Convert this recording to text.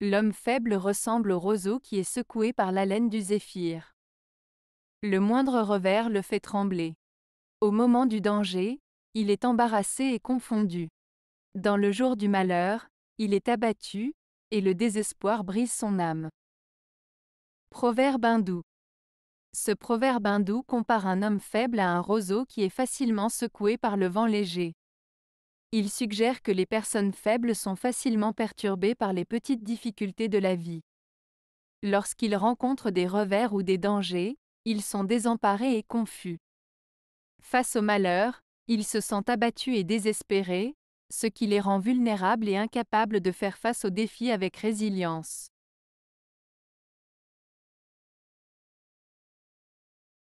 L'homme faible ressemble au roseau qui est secoué par l'haleine du zéphyr. Le moindre revers le fait trembler. Au moment du danger, il est embarrassé et confondu. Dans le jour du malheur, il est abattu, et le désespoir brise son âme. Proverbe hindou. Ce proverbe hindou compare un homme faible à un roseau qui est facilement secoué par le vent léger. Il suggère que les personnes faibles sont facilement perturbées par les petites difficultés de la vie. Lorsqu'ils rencontrent des revers ou des dangers, ils sont désemparés et confus. Face au malheur, ils se sentent abattus et désespérés, ce qui les rend vulnérables et incapables de faire face aux défis avec résilience.